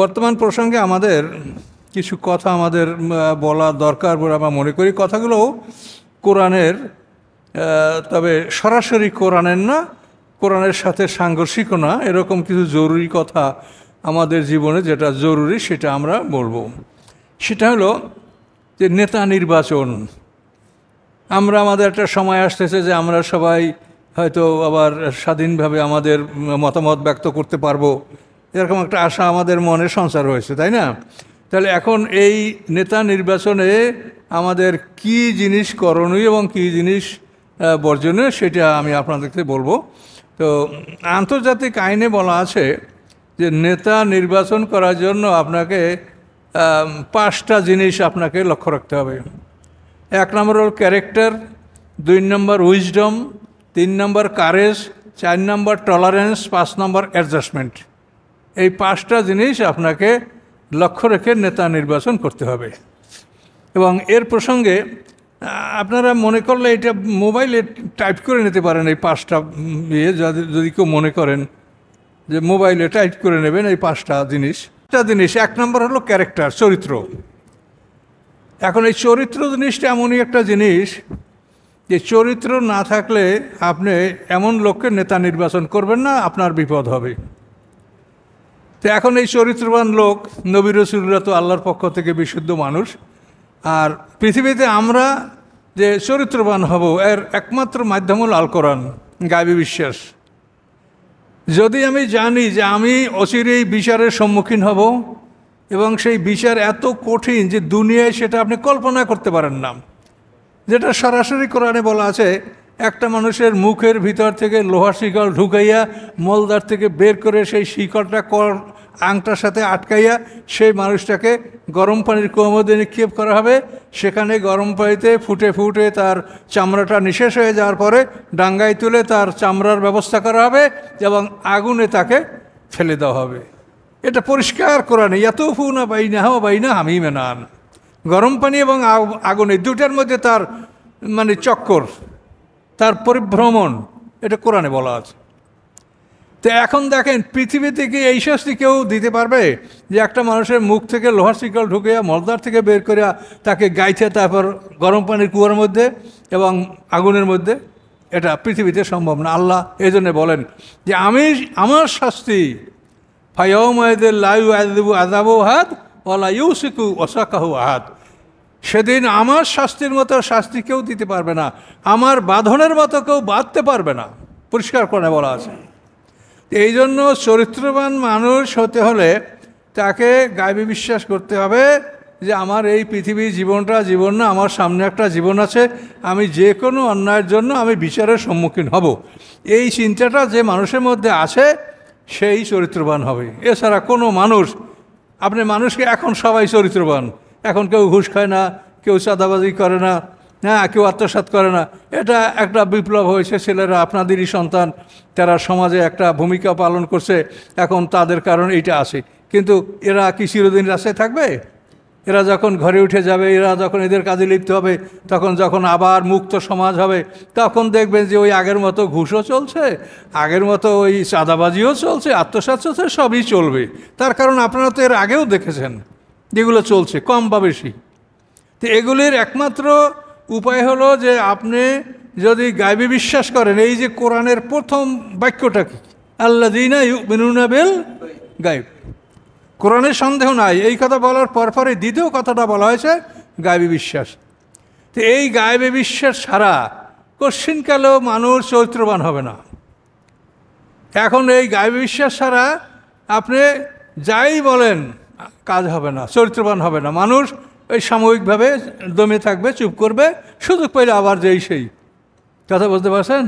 বর্তমান প্রসঙ্গে আমাদের কিছু কথা আমাদের বলা দরকার বলে আমরা মনে করি কথাগুলো কোরআনের তবে সরাসরি কোরআনের না কোরআনের সাথে সাংঘর্ষিকও না এরকম কিছু জরুরি কথা আমাদের জীবনে যেটা জরুরি সেটা আমরা বলবো সেটা হলো যে নেতা নির্বাচন আমরা আমাদের একটা সময় আসতেছে যে আমরা সবাই হয়তো আবার স্বাধীনভাবে আমাদের মতামত ব্যক্ত করতে পারবো এরকম একটা আশা আমাদের মনে সঞ্চার হয়েছে তাই না তাহলে এখন এই নেতা নির্বাচনে আমাদের কি জিনিস করণীয় এবং কি জিনিস বর্জনীয় সেটা আমি আপনাদেরকে বলবো তো আন্তর্জাতিক আইনে বলা আছে যে নেতা নির্বাচন করার জন্য আপনাকে পাঁচটা জিনিস আপনাকে লক্ষ্য রাখতে হবে এক নম্বর হল ক্যারেক্টার দুই নম্বর উইজডম তিন নম্বর কারেজ চার নম্বর টলারেন্স পাঁচ নম্বর অ্যাডজাস্টমেন্ট এই পাঁচটা জিনিস আপনাকে লক্ষ্য রেখে নেতা নির্বাচন করতে হবে এবং এর প্রসঙ্গে আপনারা মনে করলে এটা মোবাইলে টাইপ করে নিতে পারেন এই পাঁচটা ইয়ে যদি কেউ মনে করেন যে মোবাইলে টাইপ করে নেবেন এই পাঁচটা জিনিস একটা জিনিস এক নম্বর হলো ক্যারেক্টার চরিত্র এখন এই চরিত্র জিনিসটা এমনই একটা জিনিস যে চরিত্র না থাকলে আপনি এমন লোককে নেতা নির্বাচন করবেন না আপনার বিপদ হবে তো এখন এই চরিত্রবান লোক নবী রসুল্লাহ তো আল্লাহর পক্ষ থেকে বিশুদ্ধ মানুষ আর পৃথিবীতে আমরা যে চরিত্রবান হব এর একমাত্র মাধ্যম হল আল কোরআন গাবি বিশ্বাস যদি আমি জানি যে আমি অচিরেই বিচারের সম্মুখীন হব এবং সেই বিচার এত কঠিন যে দুনিয়ায় সেটা আপনি কল্পনা করতে পারেন না যেটা সরাসরি কোরআনে বলা আছে একটা মানুষের মুখের ভিতর থেকে লোহা শিকল ঢুকাইয়া মলদার থেকে বের করে সেই শিকড়টা কর আংটার সাথে আটকাইয়া সেই মানুষটাকে গরম পানির কোমদে নিক্ষেপ করা হবে সেখানে গরম পানিতে ফুটে ফুটে তার চামড়াটা নিঃশেষ হয়ে যাওয়ার পরে ডাঙ্গায় তুলে তার চামড়ার ব্যবস্থা করা হবে এবং আগুনে তাকে ফেলে দেওয়া হবে এটা পরিষ্কার কোরআনে ফু না বাইনা হাও বাইনা মেনান গরম পানি এবং আগুন এই দুটার মধ্যে তার মানে চক্কর তার পরিভ্রমণ এটা কোরআনে বলা আছে তো এখন দেখেন পৃথিবীতে কি এই শাস্তি কেউ দিতে পারবে যে একটা মানুষের মুখ থেকে লোহার শিকল ঢুকিয়া মলদার থেকে বের করিয়া তাকে গাইছে তারপর গরম পানির কুয়ার মধ্যে এবং আগুনের মধ্যে এটা পৃথিবীতে সম্ভব না আল্লাহ এই জন্যে বলেন যে আমি আমার শাস্তি ফাইমায়দের লাইউ আদাবু হাত ওলা ইউসিকু ওসাকাহু আহাত সেদিন আমার শাস্তির মতো শাস্তি কেউ দিতে পারবে না আমার বাঁধনের মতো কেউ বাঁধতে পারবে না পরিষ্কার করে বলা আছে এই জন্য চরিত্রবান মানুষ হতে হলে তাকে গাইবে বিশ্বাস করতে হবে যে আমার এই পৃথিবীর জীবনটা জীবন না আমার সামনে একটা জীবন আছে আমি যে কোনো অন্যায়ের জন্য আমি বিচারের সম্মুখীন হব এই চিন্তাটা যে মানুষের মধ্যে আছে সেই চরিত্রবান হবে এছাড়া কোনো মানুষ আপনি মানুষকে এখন সবাই চরিত্রবান এখন কেউ ঘুষ খায় না কেউ চাঁদাবাজি করে না হ্যাঁ কেউ আত্মসাত করে না এটা একটা বিপ্লব হয়েছে ছেলেরা আপনাদেরই সন্তান তারা সমাজে একটা ভূমিকা পালন করছে এখন তাদের কারণ এটা আছে কিন্তু এরা কি চিরদিন রাস্তায় থাকবে এরা যখন ঘরে উঠে যাবে এরা যখন এদের কাজে লিপ্ত হবে তখন যখন আবার মুক্ত সমাজ হবে তখন দেখবেন যে ওই আগের মতো ঘুষও চলছে আগের মতো ওই চাঁদাবাজিও চলছে আত্মসাত চলছে সবই চলবে তার কারণ আপনারা তো এর আগেও দেখেছেন যেগুলো চলছে কম বা বেশি তো এগুলির একমাত্র উপায় হলো যে আপনি যদি গাইবে বিশ্বাস করেন এই যে কোরআনের প্রথম বাক্যটা কি আল্লাহ দিনা মিনুনাবেল গাইব কোরআনে সন্দেহ নাই এই কথা বলার পরপরে দ্বিতীয় কথাটা বলা হয়েছে গায়বী বিশ্বাস তো এই গায়বী বিশ্বাস ছাড়া কশ্চিনকালেও মানুষ চরিত্রবান হবে না এখন এই গায়বী বিশ্বাস ছাড়া আপনি যাই বলেন কাজ হবে না চরিত্রবান হবে না মানুষ ওই সাময়িকভাবে দমে থাকবে চুপ করবে সুযোগ পেলে আবার যেই সেই কথা বুঝতে পারছেন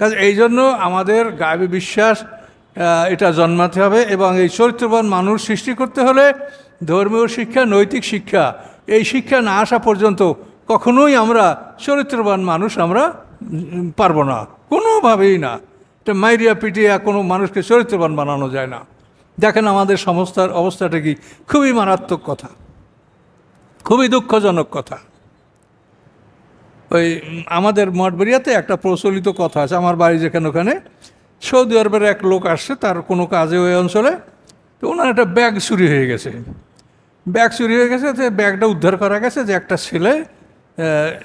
কাজ এই জন্য আমাদের গায়বী বিশ্বাস এটা জন্মাতে হবে এবং এই চরিত্রবান মানুষ সৃষ্টি করতে হলে ধর্মীয় শিক্ষা নৈতিক শিক্ষা এই শিক্ষা না আসা পর্যন্ত কখনোই আমরা চরিত্রবান মানুষ আমরা পারবো না কোনোভাবেই না এটা মাইরিয়া পিটিয়া কোনো মানুষকে চরিত্রবান বানানো যায় না দেখেন আমাদের সংস্থার অবস্থাটা কি খুবই মারাত্মক কথা খুবই দুঃখজনক কথা ওই আমাদের মঠবরিয়াতে একটা প্রচলিত কথা আছে আমার বাড়ি যেখানে ওখানে সৌদি আরবের এক লোক আসছে তার কোনো কাজে ওই অঞ্চলে তো ওনার একটা ব্যাগ চুরি হয়ে গেছে ব্যাগ চুরি হয়ে গেছে যে ব্যাগটা উদ্ধার করা গেছে যে একটা ছেলে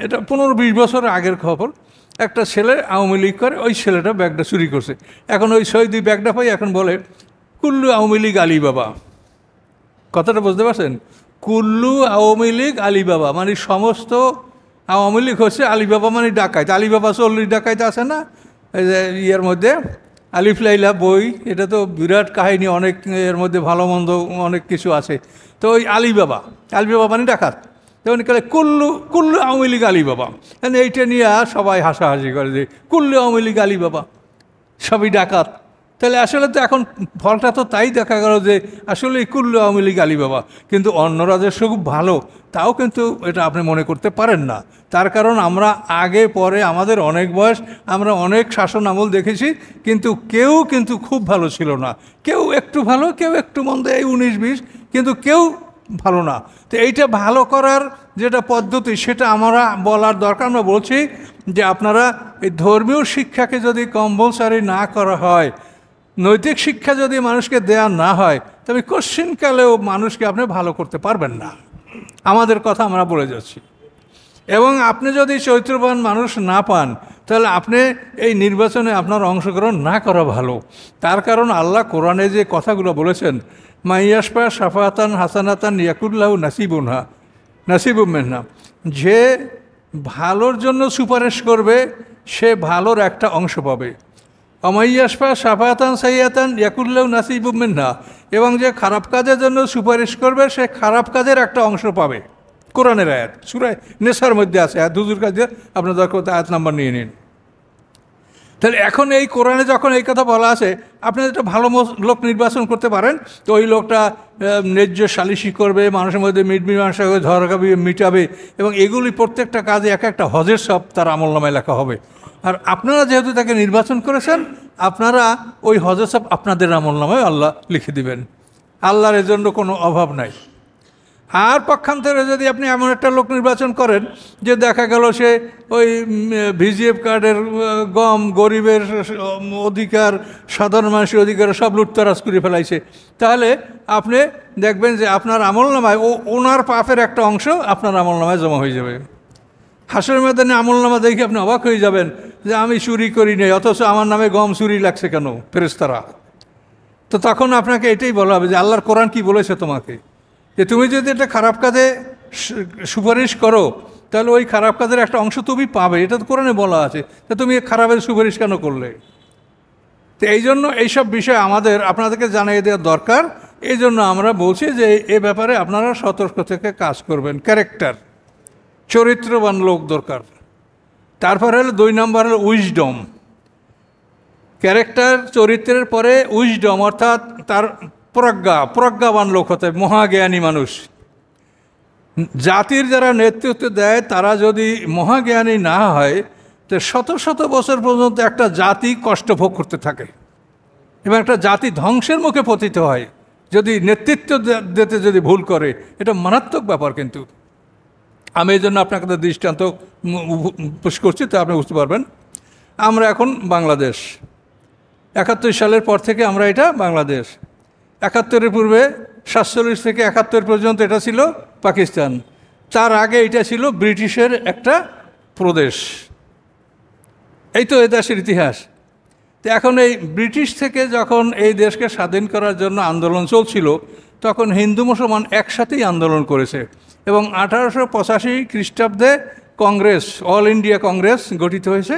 এটা পনেরো বিশ বছর আগের খবর একটা ছেলে আওয়ামী লীগ করে ওই ছেলেটা ব্যাগটা চুরি করছে এখন ওই সৌদি ব্যাগটা পাই এখন বলে কুল্লু আওয়ামী লীগ আলী বাবা কথাটা বুঝতে পারছেন কুল্লু আওয়ামী লীগ আলী বাবা মানে সমস্ত আওয়ামী লীগ হচ্ছে আলিবাবা বাবা মানে ডাকাইত আলিবাবা বাবা চল্লিশ ডাকাইতে আছে না ইয়ের মধ্যে আলিফ লাইলা বই এটা তো বিরাট কাহিনী অনেক এর মধ্যে ভালো মন্দ অনেক কিছু আছে তো ওই আলী বাবা আলি বাবা মানে ডাকাত যেমন কালে কুল্লু কুল্লু আওয়ামী লীগ আলি বাবা এইটা নিয়ে সবাই হাসাহাসি করে যে কুল্লু আওয়ামী লীগ আলি বাবা সবই ডাকাত তাহলে আসলে তো এখন ফলটা তো তাই দেখা গেল যে আসলে কুল্লু আওয়ামী লীগ আলিবাবা কিন্তু অন্যরা রাজস্ব খুব ভালো তাও কিন্তু এটা আপনি মনে করতে পারেন না তার কারণ আমরা আগে পরে আমাদের অনেক বয়স আমরা অনেক শাসন আমল দেখেছি কিন্তু কেউ কিন্তু খুব ভালো ছিল না কেউ একটু ভালো কেউ একটু মন্দ এই উনিশ বিশ কিন্তু কেউ ভালো না তো এইটা ভালো করার যেটা পদ্ধতি সেটা আমরা বলার দরকার আমরা বলছি যে আপনারা এই ধর্মীয় শিক্ষাকে যদি কম্পালসারি না করা হয় নৈতিক শিক্ষা যদি মানুষকে দেয়া না হয় তবে কোশ্চিনকালেও মানুষকে আপনি ভালো করতে পারবেন না আমাদের কথা আমরা বলে যাচ্ছি এবং আপনি যদি চৈত্রবান মানুষ না পান তাহলে আপনি এই নির্বাচনে আপনার অংশগ্রহণ না করা ভালো তার কারণ আল্লাহ কোরআনে যে কথাগুলো বলেছেন মাইয়াসপা সাফাতান হাসানাতান ইয়াকুল্লাহ নাসিবুনহা নাসিবুমেনহা যে ভালোর জন্য সুপারিশ করবে সে ভালোর একটা অংশ পাবে অমাইয়াসপা সাফাতান সাইয়াতান ইয়াকুল্লাউ নাসিব মিন্না এবং যে খারাপ কাজের জন্য সুপারিশ করবে সে খারাপ কাজের একটা অংশ পাবে কোরআনের আয়াত সুরায় নেশার মধ্যে আছে আর দুজুর কাজে আপনার দরকার আয়াত নাম্বার নিয়ে নিন তাহলে এখন এই কোরআনে যখন এই কথা বলা আছে আপনি একটা ভালো লোক নির্বাচন করতে পারেন তো ওই লোকটা ন্যায্য সালিশি করবে মানুষের মধ্যে মিটমি মানুষের ধরকাবি মিটাবে এবং এগুলি প্রত্যেকটা কাজে এক একটা হজের সব তার আমল নামায় লেখা হবে আর আপনারা যেহেতু তাকে নির্বাচন করেছেন আপনারা ওই হজসাব আপনাদের আমল নামে আল্লাহ লিখে দিবেন আল্লাহর এজন্য কোনো অভাব নাই আর পক্ষান্তরে যদি আপনি এমন একটা লোক নির্বাচন করেন যে দেখা গেল সে ওই ভিজিএফ কার্ডের গম গরিবের অধিকার সাধারণ মানুষের অধিকার সব লুটতরাজ করে ফেলাইছে তাহলে আপনি দেখবেন যে আপনার আমল নামায় ও ওনার পাপের একটা অংশ আপনার আমল নামায় জমা হয়ে যাবে হাসের ময়দানে আমল নামা দেখে আপনি অবাক হয়ে যাবেন যে আমি চুরি করি নাই অথচ আমার নামে গম চুরি লাগছে কেন ফেরেস্তারা তো তখন আপনাকে এটাই বলা হবে যে আল্লাহর কোরআন কি বলেছে তোমাকে যে তুমি যদি এটা খারাপ কাজে সুপারিশ করো তাহলে ওই খারাপ কাজের একটা অংশ তুমি পাবে এটা তো কোরআনে বলা আছে তা তুমি খারাপের সুপারিশ কেন করলে তো এই জন্য এইসব বিষয় আমাদের আপনাদেরকে জানিয়ে দেওয়া দরকার এই জন্য আমরা বলছি যে এ ব্যাপারে আপনারা সতর্ক থেকে কাজ করবেন ক্যারেক্টার চরিত্রবান লোক দরকার তারপর হলো দুই নম্বর হলো উইজডম ক্যারেক্টার চরিত্রের পরে উইজডম অর্থাৎ তার প্রজ্ঞা প্রজ্ঞাবান লোক হতে মহাজ্ঞানী মানুষ জাতির যারা নেতৃত্ব দেয় তারা যদি মহাজ্ঞানী না হয় তো শত শত বছর পর্যন্ত একটা জাতি কষ্ট ভোগ করতে থাকে এবং একটা জাতি ধ্বংসের মুখে পতিত হয় যদি নেতৃত্ব দিতে যদি ভুল করে এটা মারাত্মক ব্যাপার কিন্তু আমি এই জন্য আপনাকে দৃষ্টান্ত উপস করছি তো আপনি বুঝতে পারবেন আমরা এখন বাংলাদেশ একাত্তর সালের পর থেকে আমরা এটা বাংলাদেশ একাত্তরের পূর্বে সাতচল্লিশ থেকে একাত্তর পর্যন্ত এটা ছিল পাকিস্তান তার আগে এটা ছিল ব্রিটিশের একটা প্রদেশ এই তো এ দেশের ইতিহাস তো এখন এই ব্রিটিশ থেকে যখন এই দেশকে স্বাধীন করার জন্য আন্দোলন চলছিল তখন হিন্দু মুসলমান একসাথেই আন্দোলন করেছে এবং আঠারোশো পঁচাশি খ্রিস্টাব্দে কংগ্রেস অল ইন্ডিয়া কংগ্রেস গঠিত হয়েছে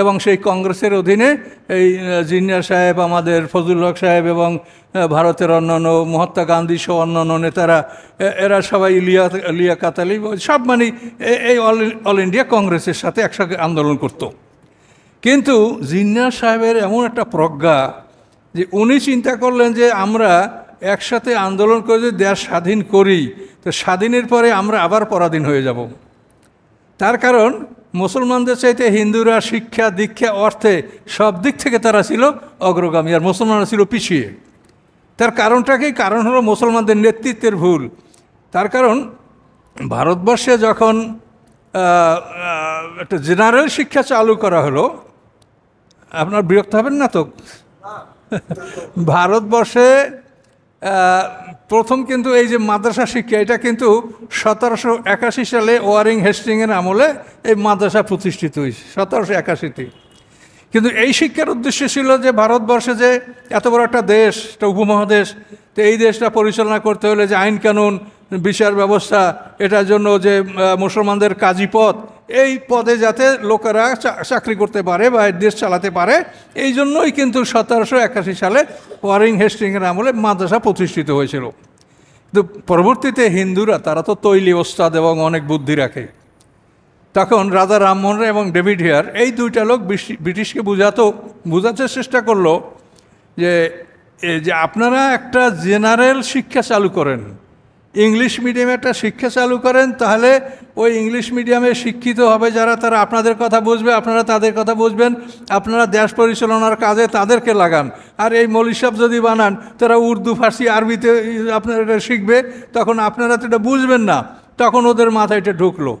এবং সেই কংগ্রেসের অধীনে এই জিন্নার সাহেব আমাদের ফজুল হক সাহেব এবং ভারতের অন্যান্য মহাত্মা গান্ধী সহ অন্যান্য নেতারা এরা সবাই লিয়া লিয়া কাতালি সব মানে এই অল অল ইন্ডিয়া কংগ্রেসের সাথে একসাথে আন্দোলন করত কিন্তু জিন্নার সাহেবের এমন একটা প্রজ্ঞা যে উনি চিন্তা করলেন যে আমরা একসাথে আন্দোলন করে যদি দেশ স্বাধীন করি তো স্বাধীনের পরে আমরা আবার পরাধীন হয়ে যাব তার কারণ মুসলমানদের চাইতে হিন্দুরা শিক্ষা দীক্ষা অর্থে সব দিক থেকে তারা ছিল অগ্রগামী আর মুসলমানরা ছিল পিছিয়ে তার কারণটাকেই কারণ হলো মুসলমানদের নেতৃত্বের ভুল তার কারণ ভারতবর্ষে যখন একটা জেনারেল শিক্ষা চালু করা হলো আপনার বিরক্ত হবেন না তো ভারতবর্ষে প্রথম কিন্তু এই যে মাদ্রাসা শিক্ষা এটা কিন্তু সতেরোশো একাশি সালে ওয়ারিং হেস্টিংয়ের আমলে এই মাদ্রাসা প্রতিষ্ঠিত হয়েছে সতেরোশো একাশিতে কিন্তু এই শিক্ষার উদ্দেশ্য ছিল যে ভারতবর্ষে যে এত বড় একটা দেশ একটা উপমহাদেশ তো এই দেশটা পরিচালনা করতে হলে যে আইন কানুন বিচার ব্যবস্থা এটার জন্য যে মুসলমানদের কাজী পথ এই পদে যাতে লোকেরা চাকরি করতে পারে বা দেশ চালাতে পারে এই জন্যই কিন্তু সতেরোশো একাশি সালে ওয়ারিং হেস্টিংয়ের আমলে মাদ্রাসা প্রতিষ্ঠিত হয়েছিল কিন্তু পরবর্তীতে হিন্দুরা তারা তো তৈলি ওস্তাদ এবং অনেক বুদ্ধি রাখে তখন রাজা রামমোহন এবং ডেভিড হেয়ার এই দুইটা লোক ব্রিটিশকে বোঝাতো বোঝাতে চেষ্টা করলো যে আপনারা একটা জেনারেল শিক্ষা চালু করেন ইংলিশ মিডিয়ামে একটা শিক্ষা চালু করেন তাহলে ওই ইংলিশ মিডিয়ামে শিক্ষিত হবে যারা তারা আপনাদের কথা বুঝবে আপনারা তাদের কথা বুঝবেন আপনারা দেশ পরিচালনার কাজে তাদেরকে লাগান আর এই মলিসাব যদি বানান তারা উর্দু ফার্সি আরবিতে আপনারা এটা শিখবে তখন আপনারা তো এটা বুঝবেন না তখন ওদের মাথায় এটা ঢুকলো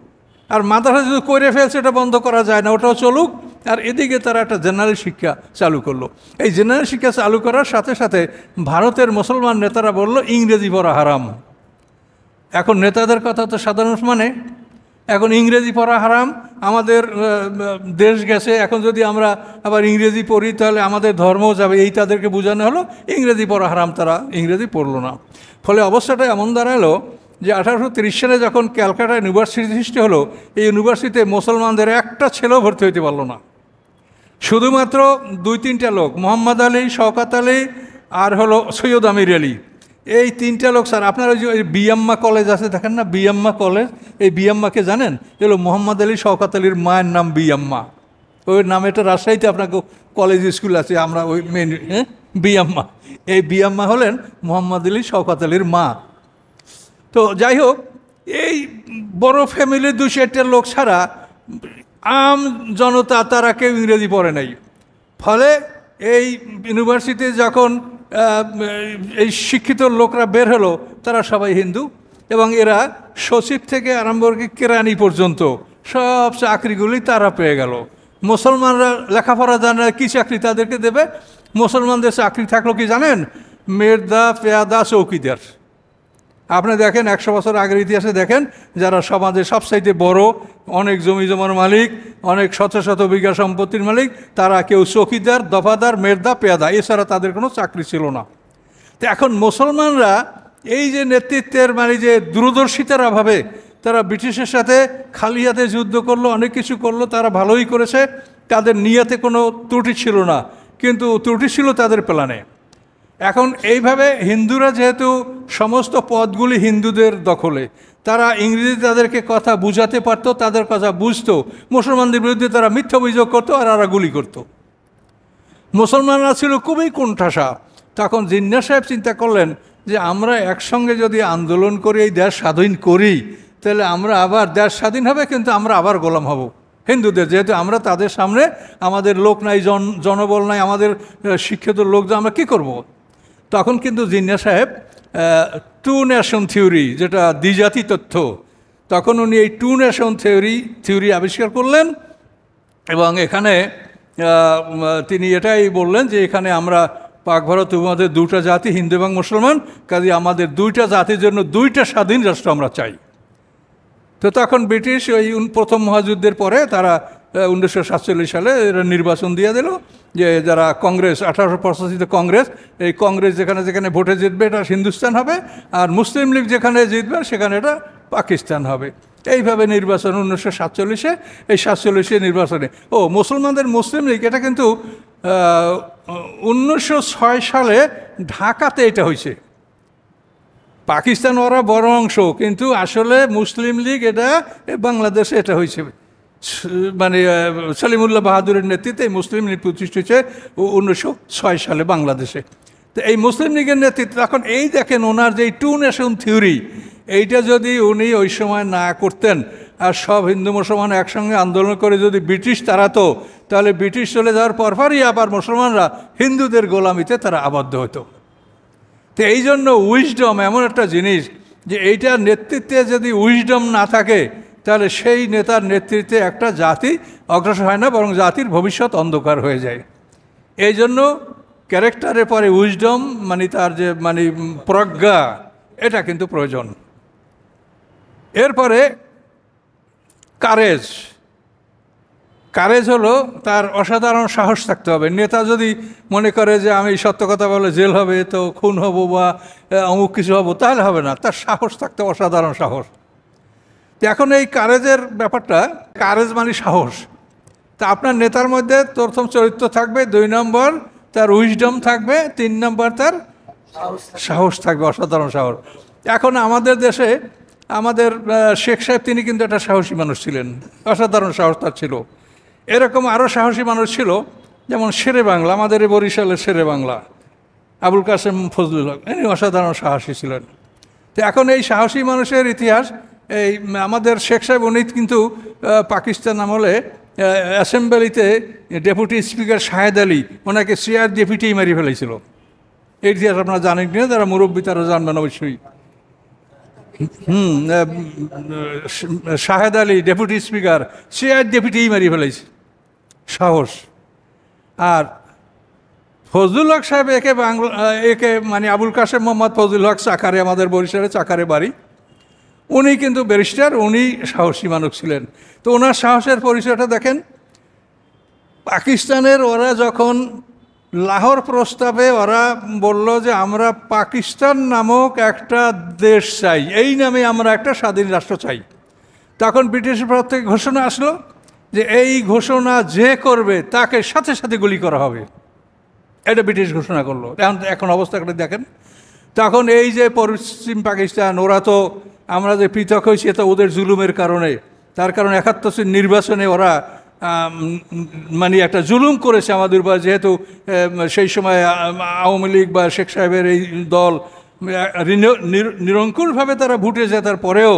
আর মাথাটা যদি করে ফেলছে এটা বন্ধ করা যায় না ওটাও চলুক আর এদিকে তারা একটা জেনারেল শিক্ষা চালু করলো এই জেনারেল শিক্ষা চালু করার সাথে সাথে ভারতের মুসলমান নেতারা বলল ইংরেজি পড়া হারাম এখন নেতাদের কথা তো সাধারণ মানে এখন ইংরেজি পড়া হারাম আমাদের দেশ গেছে এখন যদি আমরা আবার ইংরেজি পড়ি তাহলে আমাদের ধর্ম যাবে এই তাদেরকে বোঝানো হলো ইংরেজি পড়া হারাম তারা ইংরেজি পড়লো না ফলে অবস্থাটা এমন দাঁড়ালো যে আঠারোশো তিরিশ সালে যখন ক্যালকাটা ইউনিভার্সিটি সৃষ্টি হলো এই ইউনিভার্সিটিতে মুসলমানদের একটা ছেলেও ভর্তি হইতে পারলো না শুধুমাত্র দুই তিনটা লোক মোহাম্মদ আলী শওকাত আলী আর হলো সৈয়দ আমির আলী এই তিনটা লোক স্যার আপনার ওই যে বিয়াম্মা কলেজ আছে দেখেন না বিয়াম্মা কলেজ এই বিয়াম্মাকে জানেন এগুলো মোহাম্মদ আলী শওকাত আলীর মায়ের নাম বিয়াম্মা ওই নামেটা রাজশাহীতে আপনাকে কলেজ স্কুল আছে আমরা ওই মেন হ্যাঁ বিয়াম্মা এই বিয়াম্মা হলেন মোহাম্মদ আলী শওকাত আলীর মা তো যাই হোক এই বড় ফ্যামিলির দু চারটা লোক ছাড়া আম জনতা তারা কেউ ইংরেজি পড়ে নাই ফলে এই ইউনিভার্সিটি যখন এই শিক্ষিত লোকরা বের হলো তারা সবাই হিন্দু এবং এরা সচিব থেকে আরম্ভ করে কেরানি পর্যন্ত সব চাকরিগুলি তারা পেয়ে গেল মুসলমানরা লেখাপড়া জানে কী চাকরি তাদেরকে দেবে মুসলমানদের চাকরি থাকলো কি জানেন মেরদা পেয়াদা চৌকিদার আপনি দেখেন একশো বছর আগের ইতিহাসে দেখেন যারা সমাজে সবসাইতে বড় অনেক জমি জমার মালিক অনেক শত শত বিঘা সম্পত্তির মালিক তারা কেউ চকিদার দফাদার মেরদা পেয়াদা এছাড়া তাদের কোনো চাকরি ছিল না তো এখন মুসলমানরা এই যে নেতৃত্বের মানে যে দূরদর্শিতার অভাবে তারা ব্রিটিশের সাথে খালি হাতে যুদ্ধ করলো অনেক কিছু করলো তারা ভালোই করেছে তাদের নিয়াতে কোনো ত্রুটি ছিল না কিন্তু ত্রুটি ছিল তাদের প্ল্যানে এখন এইভাবে হিন্দুরা যেহেতু সমস্ত পদগুলি হিন্দুদের দখলে তারা ইংরেজি তাদেরকে কথা বুঝাতে পারতো তাদের কথা বুঝতো মুসলমানদের বিরুদ্ধে তারা মিথ্যা অভিযোগ করতো আর আরা গুলি করতো মুসলমানরা ছিল খুবই কোণঠাসা তখন জিন্না সাহেব চিন্তা করলেন যে আমরা একসঙ্গে যদি আন্দোলন করে এই দেশ স্বাধীন করি তাহলে আমরা আবার দেশ স্বাধীন হবে কিন্তু আমরা আবার গোলাম হব হিন্দুদের যেহেতু আমরা তাদের সামনে আমাদের লোক নাই জন জনবল নাই আমাদের শিক্ষিত লোক আমরা কী করবো তখন কিন্তু জিন্না সাহেব টু ন্যাশন থিওরি যেটা দ্বিজাতি তথ্য তখন উনি এই টু ন্যাশন থিওরি থিওরি আবিষ্কার করলেন এবং এখানে তিনি এটাই বললেন যে এখানে আমরা পাক ভারত উপমাদের দুটা জাতি হিন্দু এবং মুসলমান কাজে আমাদের দুইটা জাতির জন্য দুইটা স্বাধীন রাষ্ট্র আমরা চাই তো তখন ব্রিটিশ ওই প্রথম মহাযুদ্ধের পরে তারা উনিশশো সাতচল্লিশ সালে নির্বাচন দিয়ে দিল যে যারা কংগ্রেস আঠারোশো পঁচাশিতে কংগ্রেস এই কংগ্রেস যেখানে যেখানে ভোটে জিতবে এটা হিন্দুস্তান হবে আর মুসলিম লীগ যেখানে জিতবে সেখানে এটা পাকিস্তান হবে এইভাবে নির্বাচন উনিশশো সাতচল্লিশে এই সাতচল্লিশে নির্বাচনে ও মুসলমানদের মুসলিম লীগ এটা কিন্তু উনিশশো ছয় সালে ঢাকাতে এটা হয়েছে পাকিস্তান ওরা বড় অংশ কিন্তু আসলে মুসলিম লীগ এটা বাংলাদেশে এটা হয়েছে মানে সলিমুল্লাহ বাহাদুরের নেতৃত্বে মুসলিম লীগ প্রতিষ্ঠিত উনিশশো ছয় সালে বাংলাদেশে তো এই মুসলিম লীগের নেতৃত্ব এখন এই দেখেন ওনার যে টু নেশন থিওরি এইটা যদি উনি ওই সময় না করতেন আর সব হিন্দু মুসলমান একসঙ্গে আন্দোলন করে যদি ব্রিটিশ তাড়াতো তাহলে ব্রিটিশ চলে যাওয়ার পরপরই আবার মুসলমানরা হিন্দুদের গোলামিতে তারা আবদ্ধ হতো তো এই জন্য উইজডম এমন একটা জিনিস যে এইটার নেতৃত্বে যদি উইজডম না থাকে তাহলে সেই নেতার নেতৃত্বে একটা জাতি অগ্রসর হয় না বরং জাতির ভবিষ্যৎ অন্ধকার হয়ে যায় এই জন্য ক্যারেক্টারের পরে উইজডম মানে তার যে মানে প্রজ্ঞা এটা কিন্তু প্রয়োজন এরপরে কারেজ কারেজ হলো তার অসাধারণ সাহস থাকতে হবে নেতা যদি মনে করে যে আমি সত্য কথা বলে জেল হবে তো খুন হব বা অমুক কিছু হব তাহলে হবে না তার সাহস থাকতে অসাধারণ সাহস তো এখন এই কারেজের ব্যাপারটা কারেজ মানে সাহস তা আপনার নেতার মধ্যে প্রথম চরিত্র থাকবে দুই নম্বর তার উইজডম থাকবে তিন নম্বর তার সাহস থাকবে অসাধারণ সাহস এখন আমাদের দেশে আমাদের শেখ সাহেব তিনি কিন্তু একটা সাহসী মানুষ ছিলেন অসাধারণ সাহস তার ছিল এরকম আরও সাহসী মানুষ ছিল যেমন শেরে বাংলা আমাদের এই বরিশালের শেরে বাংলা আবুল কাসেম ফজলুল হক ইনি অসাধারণ সাহসী ছিলেন তো এখন এই সাহসী মানুষের ইতিহাস এই আমাদের শেখ সাহেব অনীত কিন্তু পাকিস্তান আমলে অ্যাসেম্বলিতে ডেপুটি স্পিকার শাহেদ আলী ওনাকে সিআর ডেপুটি মারি ফেলেছিল এই ইতিহাস আপনারা জানেন কিনা তারা মুরব্বী তারা জানবেন অবশ্যই হুম Shahed Ali deputy speaker CR deputy মারি ফেলেছে সাহস আর ফজলুল হক সাহেব একে বাংলা একে মানে আবুল কাশেম মোহাম্মদ ফজলুল হক চাকারে আমাদের বরিশালে চাকারে বাড়ি উনি কিন্তু ব্যারিস্টার উনি সাহসী মানুষ ছিলেন তো ওনার সাহসের পরিচয়টা দেখেন পাকিস্তানের ওরা যখন লাহোর প্রস্তাবে ওরা বলল যে আমরা পাকিস্তান নামক একটা দেশ চাই এই নামে আমরা একটা স্বাধীন রাষ্ট্র চাই তখন ব্রিটিশ ভারত থেকে ঘোষণা আসলো যে এই ঘোষণা যে করবে তাকে সাথে সাথে গুলি করা হবে এটা ব্রিটিশ ঘোষণা করলো এখন এখন অবস্থা করে দেখেন তখন এই যে পশ্চিম পাকিস্তান ওরা তো আমরা যে পৃথক হয়েছি এটা ওদের জুলুমের কারণে তার কারণে একাত্তর নির্বাচনে ওরা মানে একটা জুলুম করেছে আমাদের উপর যেহেতু সেই সময় আওয়ামী লীগ বা শেখ সাহেবের এই দল নিরঙ্কুরভাবে তারা ভুটে যায় তারপরেও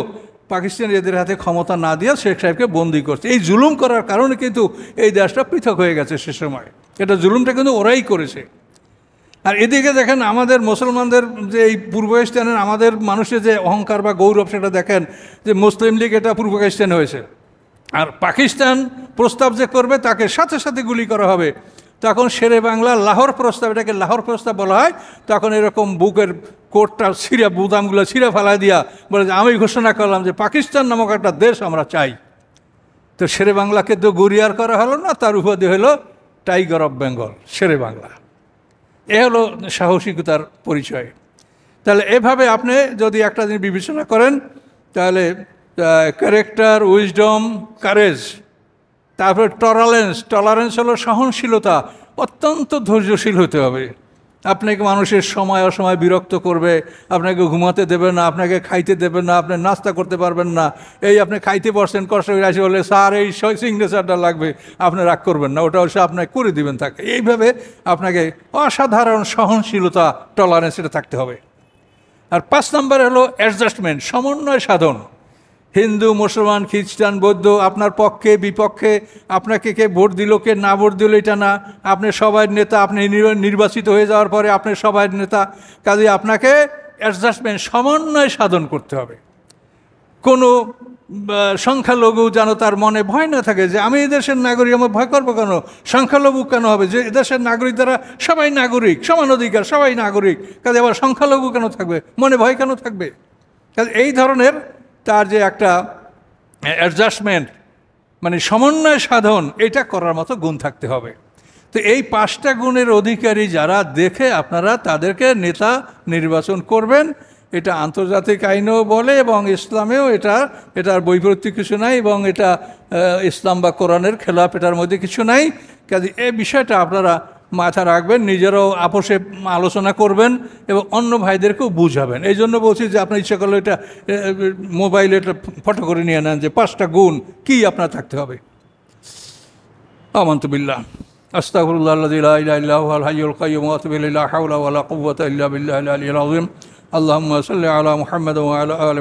পাকিস্তান এদের হাতে ক্ষমতা না দিয়ে শেখ সাহেবকে বন্দি করছে এই জুলুম করার কারণে কিন্তু এই দেশটা পৃথক হয়ে গেছে সে সময় এটা জুলুমটা কিন্তু ওরাই করেছে আর এদিকে দেখেন আমাদের মুসলমানদের যে এই পূর্ব এশিয়ানের আমাদের মানুষের যে অহংকার বা গৌরব সেটা দেখেন যে মুসলিম লীগ এটা পূর্ব এশিয়ান হয়েছে আর পাকিস্তান প্রস্তাব যে করবে তাকে সাথে সাথে গুলি করা হবে তখন শেরে বাংলা লাহোর প্রস্তাব এটাকে লাহোর প্রস্তাব বলা হয় তখন এরকম বুকের কোটটা ছিঁড়া বুদামগুলো ছিঁড়া ফেলা দিয়া বলে যে আমি ঘোষণা করলাম যে পাকিস্তান নামক একটা দেশ আমরা চাই তো শেরে বাংলাকে তো গুরিয়ার করা হলো না তার উপাধি হলো টাইগার অফ বেঙ্গল শেরে বাংলা এ হলো সাহসিকতার পরিচয় তাহলে এভাবে আপনি যদি একটা জিনিস বিবেচনা করেন তাহলে ক্যারেক্টার উইজডম কারেজ তারপরে টলারেন্স টলারেন্স হলো সহনশীলতা অত্যন্ত ধৈর্যশীল হতে হবে আপনাকে মানুষের সময় অসময় বিরক্ত করবে আপনাকে ঘুমাতে দেবে না আপনাকে খাইতে দেবে না আপনি নাস্তা করতে পারবেন না এই আপনি খাইতে পারছেন কষ্ট করে আসে বলে স্যার এই সিগনেচারটা লাগবে আপনি রাগ করবেন না ওটা সে আপনাকে করে দিবেন তাকে এইভাবে আপনাকে অসাধারণ সহনশীলতা টলারেন্স এটা থাকতে হবে আর পাঁচ নম্বরে হলো অ্যাডজাস্টমেন্ট সমন্বয় সাধন হিন্দু মুসলমান খ্রিস্টান বৌদ্ধ আপনার পক্ষে বিপক্ষে আপনাকে কে ভোট দিল কে না ভোট দিল এটা না আপনি সবাই নেতা আপনি নির্বাচিত হয়ে যাওয়ার পরে আপনি সবাই নেতা কাজে আপনাকে অ্যাডজাস্টমেন্ট সমন্বয় সাধন করতে হবে কোনো সংখ্যালঘু যেন তার মনে ভয় না থাকে যে আমি এদেশের নাগরিক আমার ভয় করবো কেন সংখ্যালঘু কেন হবে যে এদেশের নাগরিক দ্বারা সবাই নাগরিক সমান অধিকার সবাই নাগরিক কাজে আবার সংখ্যালঘু কেন থাকবে মনে ভয় কেন থাকবে কাজে এই ধরনের তার যে একটা অ্যাডজাস্টমেন্ট মানে সমন্বয় সাধন এটা করার মতো গুণ থাকতে হবে তো এই পাঁচটা গুণের অধিকারী যারা দেখে আপনারা তাদেরকে নেতা নির্বাচন করবেন এটা আন্তর্জাতিক আইনেও বলে এবং ইসলামেও এটা এটার বৈপরীত্য কিছু নাই এবং এটা ইসলাম বা কোরআনের খেলাফ এটার মধ্যে কিছু নাই কাজে এ বিষয়টা আপনারা মাথা রাখবেন নিজেরাও আপোষে আলোচনা করবেন এবং অন্য ভাইদেরকেও বুঝাবেন এই জন্য বলছি যে আপনার ইচ্ছা করলে এটা মোবাইলে এটা ফটো করে নিয়ে নেন যে পাঁচটা গুণ কি আপনার থাকতে হবে আমন্তবিল্লা আস্তাকুল্লাহ আল্লাহ কাইম বিল্লাহ আল আলী